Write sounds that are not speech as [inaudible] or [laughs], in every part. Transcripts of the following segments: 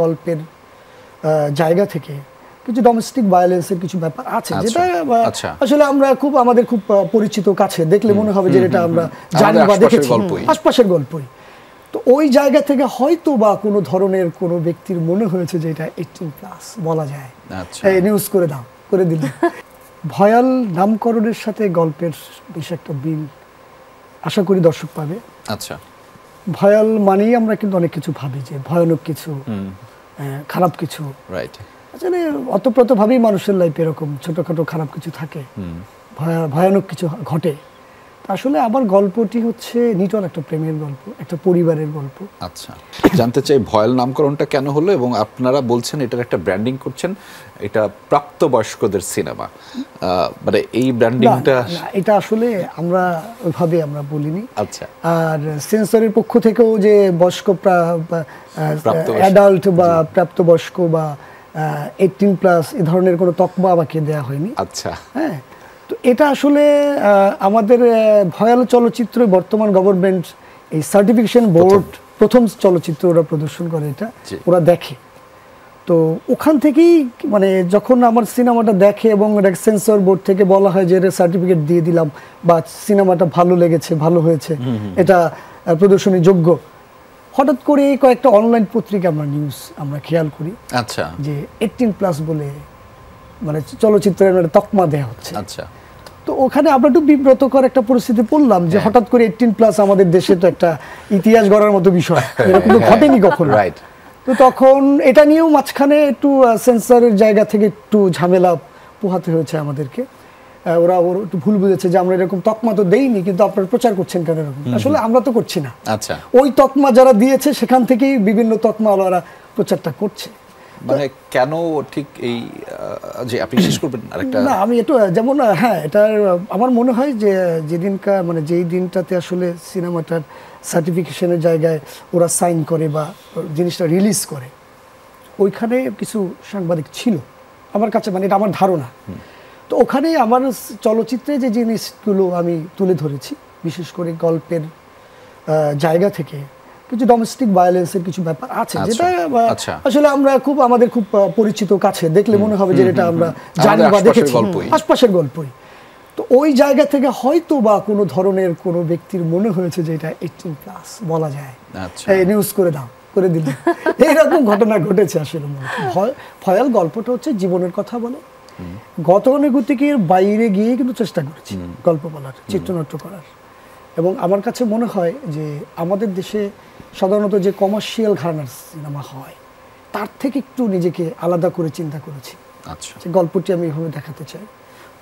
গল্পের জায়গা থেকে কিছু ডোমেস্টিক ভায়োলেন্সের কিছু ব্যাপার আছে আচ্ছা, যেটা আচ্ছা। আসলে আমরা খুব আমাদের খুব পরিচিত কাছে দেখলে মনে হবে যে এটা আমরা জানি বা দেখেছি আশপাশের গল্পই তো ওই জায়গা থেকে হয়তো বা কোনো ধরনের কোনো ব্যক্তির মনে হয়েছে যে এটা এইটিন প্লাস বলা যায় আচ্ছা। এই নিউজ করে দাও করে দিল [laughs] ভয়াল নামকরণের সাথে গল্পের বেশ একটা বিল আশা করি দর্শক পাবে আচ্ছা ভয়াল মানেই আমরা কিন্তু অনেক কিছু ভাবি যে ভয়ানক কিছু হ্যাঁ, খারাপ কিছু রাইট আসলে অতপ্রতভাবেই মানুষের লাইফে এরকম ছোটখাটো খারাপ কিছু থাকে ভয়ানক কিছু ঘটে আসলে আমার গল্পটি হচ্ছে নিটন একটা প্রেমের গল্প একটা পরিবারের গল্প আচ্ছা জানতে চাই ভয়েল নামকরণটা কেন হলো এবং আপনারা বলছেন এটার একটা ব্র্যান্ডিং করছেন এটা প্রাপ্তবয়স্কদের সিনেমা মানে এই ব্র্যান্ডিংটা এটা আসলে আমরা ওইভাবে আমরা বলিনি আচ্ছা আর সেন্সরের পক্ষ থেকেও যে বয়স্ক অ্যাডাল্ট বা প্রাপ্তবয়স্ক বা এইটিন প্লাস এ ধরনের কোনো তকমা আমাকে দেওয়া হয়নি আচ্ছা হ্যাঁ তো এটা আসলে আমাদের ভয়াল চলচ্চিত্র বর্তমান গভর্নমেন্ট এই সার্টিফিকেশন বোর্ড প্রথম চলচ্চিত্র ওরা প্রদর্শন করে এটা ওরা দেখে তো ওখান থেকেই মানে যখন আমার সিনেমাটা দেখে এবং সেন্সর বোর্ড থেকে বলা হয় যে এটা সার্টিফিকেট দিয়ে দিলাম বা সিনেমাটা ভালো লেগেছে ভালো হয়েছে এটা প্রদর্শনী যোগ্য হঠাৎ করে কয়েকটা অনলাইন পত্রিকা আমরা নিউজ আমরা খেয়াল করি আচ্ছা যে এইটিন প্লাস বলে মানে চলচ্চিত্রের মানে তকমা দেওয়া হচ্ছে আচ্ছা তো ওখানে আমরা একটু বিব্রতকর একটা পরিস্থিতি পড়লাম যে হ্যাঁ। হঠাৎ করে এইটিন প্লাস আমাদের দেশে তো একটা ইতিহাস গড়ার মতো বিষয় এরকম তো হ্যাঁ। ঘটেনি কখনো রাইট তো তখন এটা নিয়েও মাঝখানে একটু সেন্সারের জায়গা থেকে একটু ঝামেলা পোহাতে হয়েছে আমাদেরকে ওরা ওর একটু ভুল বুঝেছে যে আমরা এরকম তকমা তো দেইনি কিন্তু আপনারা প্রচার করছেন কেন এরকম আসলে আমরা তো করছি না আচ্ছা ওই তকমা যারা দিয়েছে সেখান থেকেই বিভিন্ন তকমা ওরা প্রচারটা করছে মানে কেন ঠিক এই যে আপনি শেষ করবেন আরেকটা না আমি এটা যেমন হ্যাঁ এটা আমার মনে হয় যে যেদিনকার মানে যেই দিনটাতে আসলে সিনেমাটার সার্টিফিকেশনের জায়গায় ওরা সাইন করে বা জিনিসটা রিলিজ করে ওইখানে কিছু সাংবাদিক ছিল আমার কাছে মানে এটা আমার ধারণা তো ওখানে আমার চলচ্চিত্রে যে জিনিসগুলো আমি তুলে ধরেছি বিশেষ করে গল্পের জায়গা থেকে কিছু ডোমেস্টিক ভায়োলেন্সের কিছু ব্যাপার আছে আচ্ছা, যেটা আচ্ছা। আসলে আমরা খুব আমাদের খুব পরিচিত কাছে দেখলে মনে হবে যে এটা আমরা জানি বা দেখেছি আশপাশের গল্পই তো ওই জায়গা থেকে হয়তো বা কোনো ধরনের কোনো ব্যক্তির মনে হয়েছে যে এটা এইটিন প্লাস বলা যায় আচ্ছা। এই নিউজ করে দাও করে দিল [laughs] এইরকম ঘটনা ঘটেছে আসলে ফয়াল গল্পটা হচ্ছে জীবনের কথা বলে গত অনুগতিকের বাইরে গিয়ে কিন্তু চেষ্টা করেছি গল্প বলার চিত্রনাট্য করার এবং আমার কাছে মনে হয় যে আমাদের দেশে সাধারণত যে কমার্শিয়াল ঘরানার সিনেমা হয় তার থেকে একটু নিজেকে আলাদা করে চিন্তা করেছি আচ্ছা গল্পটি আমি এভাবে দেখাতে চাই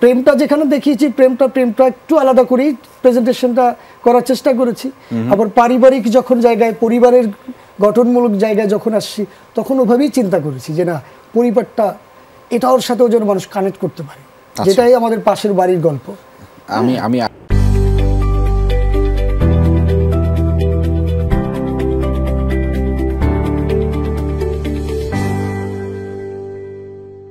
প্রেমটা যেখানে দেখিয়েছি প্রেমটা প্রেমটা একটু আলাদা করেই প্রেজেন্টেশনটা করার চেষ্টা করেছি আবার পারিবারিক যখন জায়গায় পরিবারের গঠনমূলক জায়গায় যখন আসছি তখন ওভাবেই চিন্তা করেছি যে না পরিবারটা এটা ওর সাথেও যেন মানুষ কানেক্ট করতে পারে আচ্ছা। যেটাই আমাদের পাশের বাড়ির গল্প আমি আমি